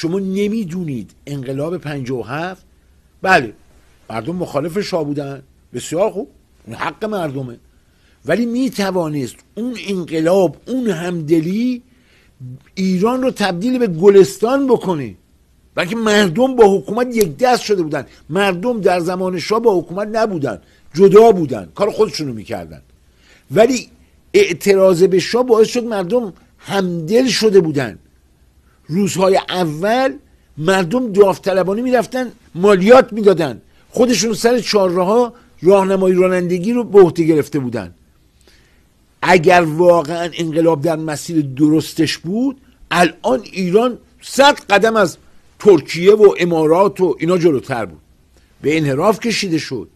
شما نمیدونید انقلاب 57 بله مردم مخالف شاه بودن بسیار خوب اون حق مردمه ولی می توانست اون انقلاب اون همدلی ایران رو تبدیل به گلستان بکنه بلکه مردم با حکومت یک دست شده بودن مردم در زمان شاه با حکومت نبودن جدا بودن کار خودشون رو میکردن ولی اعتراض به شاه باعث شد مردم همدل شده بودن روزهای اول مردم داوطلبانه میرفتن مالیات میدادن خودشون سر چهارراه راهنمایی رانندگی رو به عهده گرفته بودن اگر واقعا انقلاب در مسیر درستش بود الان ایران صد قدم از ترکیه و امارات و اینا جلوتر بود به انحراف کشیده شد